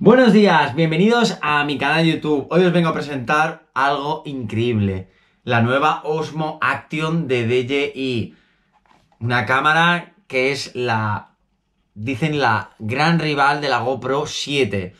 Buenos días, bienvenidos a mi canal de YouTube. Hoy os vengo a presentar algo increíble. La nueva Osmo Action de DJI. E. Una cámara que es la, dicen, la gran rival de la GoPro 7.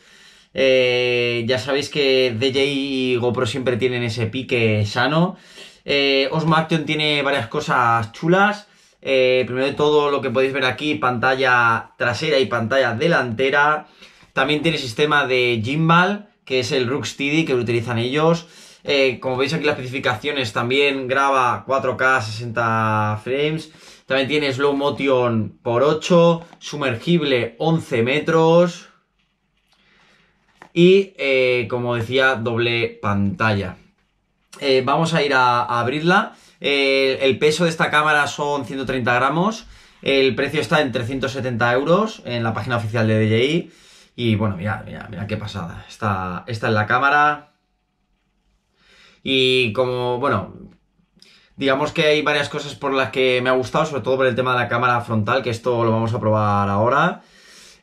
Eh, ya sabéis que DJI e y GoPro siempre tienen ese pique sano. Eh, Osmo Action tiene varias cosas chulas. Eh, primero de todo lo que podéis ver aquí, pantalla trasera y pantalla delantera. También tiene sistema de gimbal, que es el RUX-TD que utilizan ellos. Eh, como veis aquí las especificaciones, también graba 4K 60 frames. También tiene slow motion por 8, sumergible 11 metros. Y eh, como decía, doble pantalla. vamos a ir a abrirla. Eh, el peso de esta cámara son 130 gramos. El precio está en 370 euros en la página oficial de DJI. Y bueno, mira, mira, mira qué pasada. Está, está la cámara. Y como, bueno, digamos que hay varias cosas por las que me ha gustado, sobre todo por el tema de la cámara frontal, que esto lo vamos a probar ahora.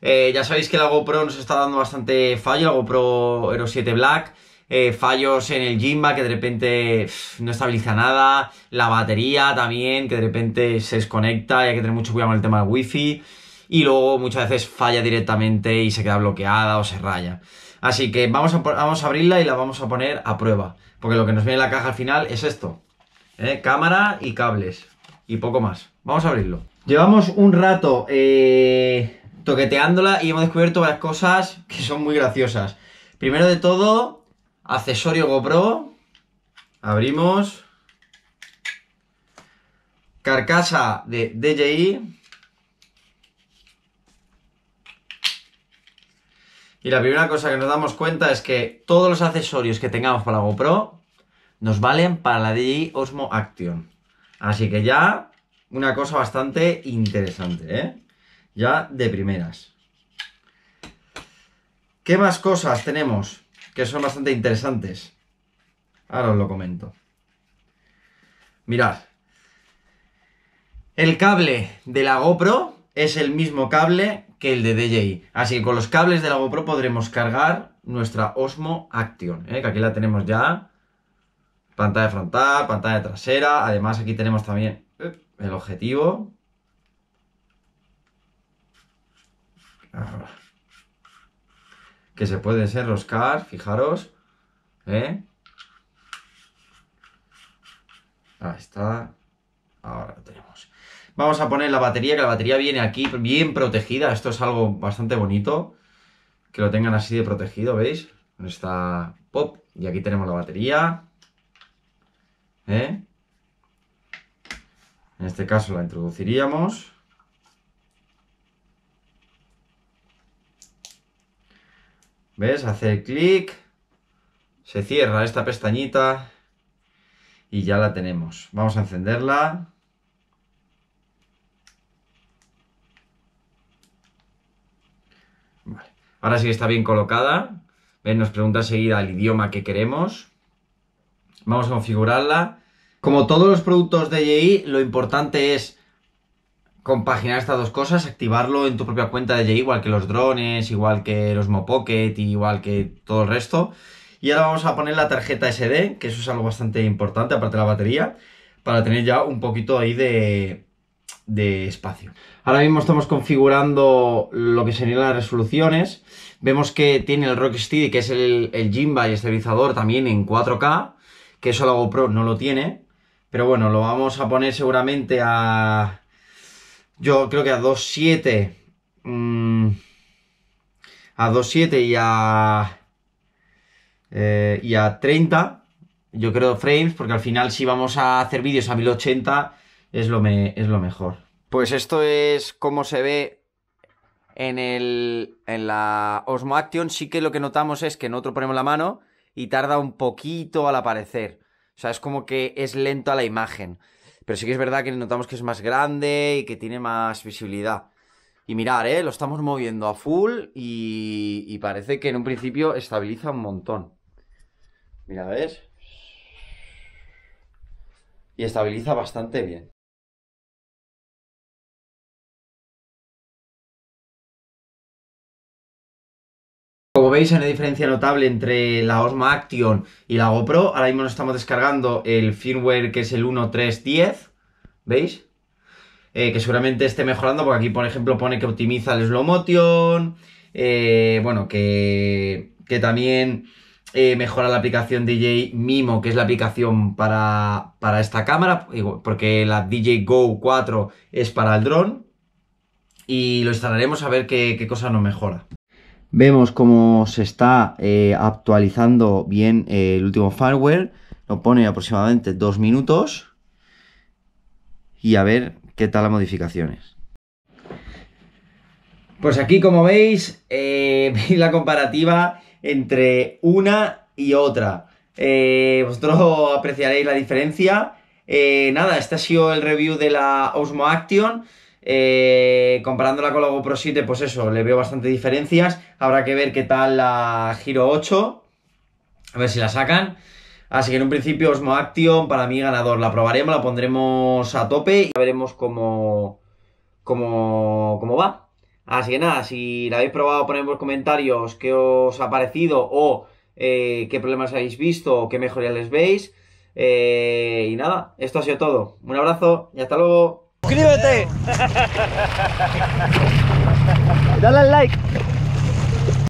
Eh, ya sabéis que la GoPro nos está dando bastante fallo, la GoPro Hero 7 Black. Eh, fallos en el gimbal que de repente no estabiliza nada, la batería también que de repente se desconecta y hay que tener mucho cuidado con el tema del wifi y luego muchas veces falla directamente y se queda bloqueada o se raya. Así que vamos a, vamos a abrirla y la vamos a poner a prueba, porque lo que nos viene en la caja al final es esto, ¿eh? cámara y cables y poco más. Vamos a abrirlo. Llevamos un rato eh, toqueteándola y hemos descubierto varias cosas que son muy graciosas. Primero de todo, Accesorio GoPro. Abrimos. Carcasa de DJI. Y la primera cosa que nos damos cuenta es que todos los accesorios que tengamos para la GoPro nos valen para la DJI Osmo Action. Así que ya una cosa bastante interesante, ¿eh? Ya de primeras. ¿Qué más cosas tenemos? que son bastante interesantes. Ahora os lo comento. Mirad. El cable de la GoPro es el mismo cable que el de DJI. Así que con los cables de la GoPro podremos cargar nuestra Osmo Action. ¿eh? Que aquí la tenemos ya. Pantalla frontal, pantalla trasera. Además aquí tenemos también eh, el objetivo. Ahora que se pueden ser los cars, fijaros. ¿eh? Ahí está. Ahora lo tenemos. Vamos a poner la batería, que la batería viene aquí bien protegida. Esto es algo bastante bonito. Que lo tengan así de protegido, ¿veis? Con esta pop. Y aquí tenemos la batería. ¿eh? En este caso la introduciríamos. ¿Ves? Hace clic, se cierra esta pestañita y ya la tenemos. Vamos a encenderla. Ahora sí que está bien colocada. ¿Ves? Nos pregunta enseguida el idioma que queremos. Vamos a configurarla. Como todos los productos de YI, lo importante es compaginar estas dos cosas, activarlo en tu propia cuenta de J, igual que los drones, igual que los Mopocket, igual que todo el resto. Y ahora vamos a poner la tarjeta SD, que eso es algo bastante importante, aparte de la batería, para tener ya un poquito ahí de, de espacio. Ahora mismo estamos configurando lo que serían las resoluciones. Vemos que tiene el Rocksteady, que es el, jimba gimbal y estabilizador también en 4K, que eso la GoPro no lo tiene. Pero bueno, lo vamos a poner seguramente a yo creo que a 2.7. Mm, a 2.7 y a. Eh, y a 30. Yo creo frames, porque al final, si vamos a hacer vídeos a 1080, es lo, es lo mejor. Pues esto es como se ve en, el, en la Osmo Action. Sí que lo que notamos es que nosotros ponemos la mano y tarda un poquito al aparecer. O sea, es como que es lento a la imagen. Pero sí que es verdad que notamos que es más grande y que tiene más visibilidad. Y mirar, ¿eh? lo estamos moviendo a full y, y parece que en un principio estabiliza un montón. Mira, ¿ves? Y estabiliza bastante bien. Como veis hay una diferencia notable entre la Osmo Action y la GoPro. Ahora mismo nos estamos descargando el firmware que es el 1.3.10, ¿veis? Eh, que seguramente esté mejorando porque aquí por ejemplo pone que optimiza el slow motion, eh, bueno, que, también eh, mejora la aplicación DJ Mimo, que es la aplicación para, esta cámara, porque la DJ Go 4 es para el dron. Y lo instalaremos a ver qué, qué cosa nos mejora. Vemos cómo se está eh, actualizando bien eh, el último firmware. Lo pone aproximadamente dos minutos. Y a ver qué tal las modificaciones. Pues aquí, como veis, eh, la comparativa entre una y otra. Eh, vosotros apreciaréis la diferencia. nada, este ha sido el review de la Osmo Action. Eh, comparándola con la GoPro 7, pues eso, le veo bastante diferencias. Habrá que ver qué tal la Giro 8. A ver si la sacan. Así que en un principio Osmo Action para mí ganador. La probaremos, la pondremos a tope y veremos cómo, cómo, va. Así que nada, si la habéis probado, poned en comentarios qué os ha parecido o eh, qué problemas habéis visto o qué mejorías les veis. Eh, y nada, esto ha sido todo. Un abrazo y hasta luego. Suscríbete. Dale al like.